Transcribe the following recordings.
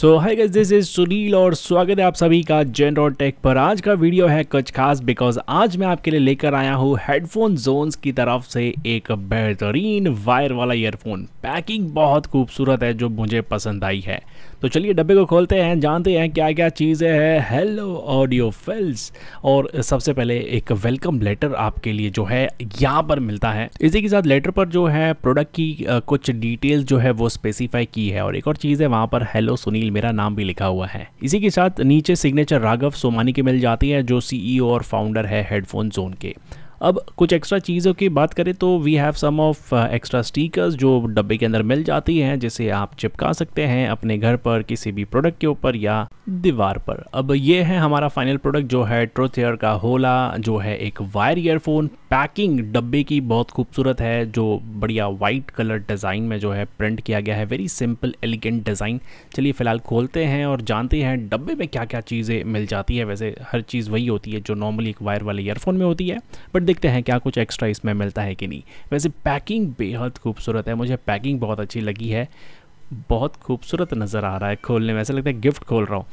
so hi guys this is Sunil और स्वागत है आप सभी का जेंड टेक पर आज का वीडियो है कुछ खास बिकॉज आज मैं आपके लिए लेकर आया हूँ हेडफोन जोन्स की तरफ से एक बेहतरीन वायर वाला ईयरफोन पैकिंग बहुत खूबसूरत है जो मुझे पसंद आई है तो चलिए डब्बे को खोलते हैं जानते हैं क्या क्या चीज़ें हैं हेलो ऑडियो फिल्स और सबसे पहले एक वेलकम लेटर आपके लिए जो है यहाँ पर मिलता है इसी के साथ लेटर पर जो है प्रोडक्ट की कुछ डिटेल्स जो है वो स्पेसिफाई की है और एक और चीज़ है वहाँ पर हेलो सुनील मेरा नाम भी लिखा हुआ है इसी के साथ नीचे सिग्नेचर राघव सोमानी की मिल जाती है जो सीईओ और फाउंडर है हेडफोन जोन के अब कुछ एक्स्ट्रा चीज़ों की बात करें तो we have some of extra stickers जो डब्बे के अंदर मिल जाती हैं जिसे आप चिपका सकते हैं अपने घर पर किसी भी प्रोडक्ट के ऊपर या दीवार पर अब ये है हमारा फाइनल प्रोडक्ट जो है ट्रुथ एयर का होला जो है एक वायर ईयरफोन पैकिंग डब्बे की बहुत खूबसूरत है जो बढ़िया वाइट कलर डिज़ाइन में जो है प्रिंट किया गया है वेरी सिंपल एलिगेंट डिज़ाइन चलिए फ़िलहाल खोलते हैं और जानते हैं डब्बे में क्या क्या चीज़ें मिल जाती है वैसे हर चीज़ वही होती है जो नॉर्मली एक वायर वाले ईयरफोन में होती है बट देखते हैं क्या कुछ एक्स्ट्रा इसमें मिलता है कि नहीं वैसे पैकिंग बेहद खूबसूरत है मुझे पैकिंग बहुत अच्छी लगी है बहुत खूबसूरत नज़र आ रहा है खोलने में ऐसा लगता है गिफ्ट खोल रहा हूँ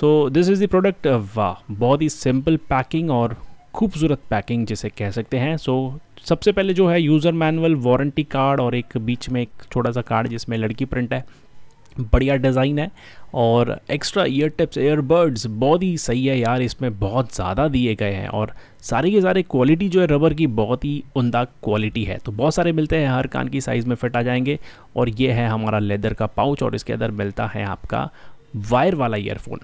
so this is the product वाह बहुत ही सिंपल पैकिंग और खूबसूरत पैकिंग जिसे कह सकते हैं सो so, सबसे पहले जो है यूज़र मैनुअल वारंटी कार्ड और एक बीच में एक छोटा सा कार्ड जिसमें लड़की प्रिंट है बढ़िया डिज़ाइन है और एक्स्ट्रा ईयर टिप्स एयरबर्ड्स बहुत ही सही है यार इसमें बहुत ज़्यादा दिए गए हैं और सारे के सारे क्वालिटी जो है रबर की बहुत ही उमदा क्वालिटी है तो बहुत सारे मिलते हैं हर कान की साइज़ में फिट आ जाएंगे और ये है हमारा लेदर का पाउच और इसके अंदर मिलता है आपका वायर वाला ईयरफोन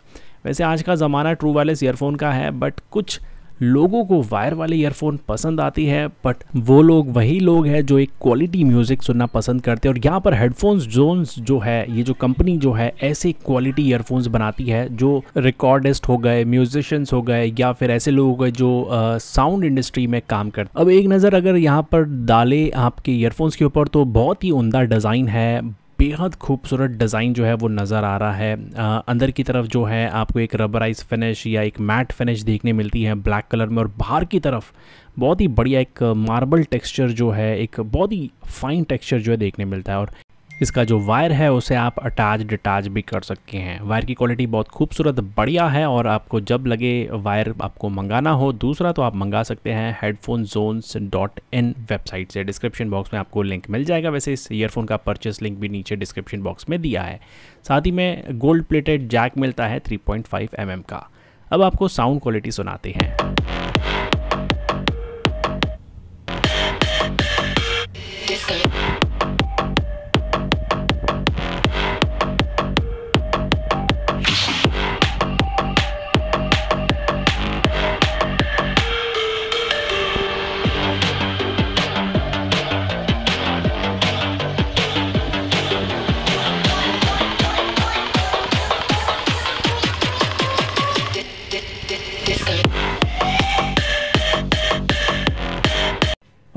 वैसे आज का ज़माना ट्रू वायरलेस ईयरफोन का है बट कुछ लोगों को वायर वाले ईयरफोन पसंद आती है बट वो लोग वही लोग हैं जो एक क्वालिटी म्यूज़िक सुनना पसंद करते हैं और यहाँ पर हेडफोन्स जोन्स जो है ये जो कंपनी जो है ऐसे क्वालिटी ईयरफोन्स बनाती है जो रिकॉर्डिस्ट हो गए म्यूजिशियंस हो गए या फिर ऐसे लोग हो गए जो साउंड इंडस्ट्री में काम करते अब एक नज़र अगर यहाँ पर डाले आपके ईयरफोन्स के ऊपर तो बहुत ही उमदा डिज़ाइन है बेहद खूबसूरत डिज़ाइन जो है वो नज़र आ रहा है आ, अंदर की तरफ जो है आपको एक रबराइज फिनिश या एक मैट फिनिश देखने मिलती है ब्लैक कलर में और बाहर की तरफ बहुत ही बढ़िया एक मार्बल टेक्सचर जो है एक बहुत ही फाइन टेक्सचर जो है देखने मिलता है और इसका जो वायर है उसे आप अटैच डिटैच भी कर सकते हैं वायर की क्वालिटी बहुत खूबसूरत बढ़िया है और आपको जब लगे वायर आपको मंगाना हो दूसरा तो आप मंगा सकते हैं headphone zones dot in website से डिस्क्रिप्शन बॉक्स में आपको लिंक मिल जाएगा वैसे इस ईयरफोन का परचेस लिंक भी नीचे डिस्क्रिप्शन बॉक्स में दिया है साथ ही में गोल्ड प्लेटेड जैक मिलता है थ्री पॉइंट mm का अब आपको साउंड क्वालिटी सुनाते हैं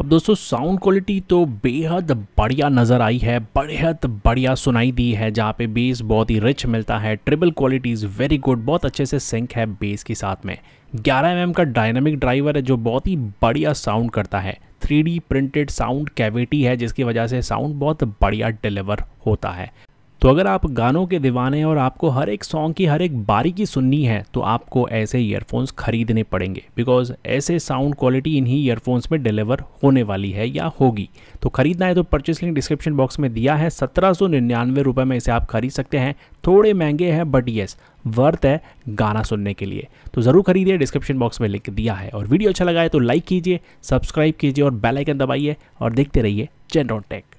दोस्तों साउंड क्वालिटी तो बेहद बढ़िया नज़र आई है बेहद बढ़िया सुनाई दी है जहाँ पे बेस बहुत ही रिच मिलता है treble quality is very good बहुत अच्छे से सिंक है बेस के साथ में 11 एम mm का डायनामिक ड्राइवर है जो बहुत ही बढ़िया साउंड करता है 3D प्रिंटेड साउंड कैविटी है जिसकी वजह से साउंड बहुत बढ़िया डिलीवर होता है तो अगर आप गानों के दीवाने और आपको हर एक सॉन्ग की हर एक बारीकी सुननी है तो आपको ऐसे ईयरफोन्स खरीदने पड़ेंगे बिकॉज ऐसे साउंड क्वालिटी इन्हीं ईयरफोन्स में डिलीवर होने वाली है या होगी तो खरीदना है तो परचेस लिंक डिस्क्रिप्शन बॉक्स में दिया है सत्रह सौ निन्यानवे रुपये में इसे आप खरीद सकते हैं थोड़े महंगे हैं बट येस वर्थ है गाना सुनने के लिए तो ज़रूर खरीदिए डिस्क्रिप्शन बॉक्स में लिंक दिया है और वीडियो अच्छा लगा है तो लाइक कीजिए सब्सक्राइब कीजिए और बेलाइकन दबाइए और देखते रहिए जेनरॉन टेक